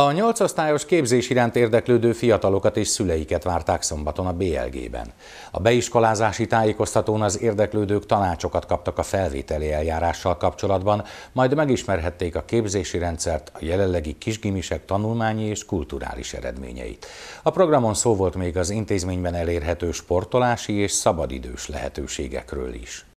A nyolcosztályos képzés iránt érdeklődő fiatalokat és szüleiket várták szombaton a BLG-ben. A beiskolázási tájékoztatón az érdeklődők tanácsokat kaptak a felvételi eljárással kapcsolatban, majd megismerhették a képzési rendszert, a jelenlegi kisgimisek tanulmányi és kulturális eredményeit. A programon szó volt még az intézményben elérhető sportolási és szabadidős lehetőségekről is.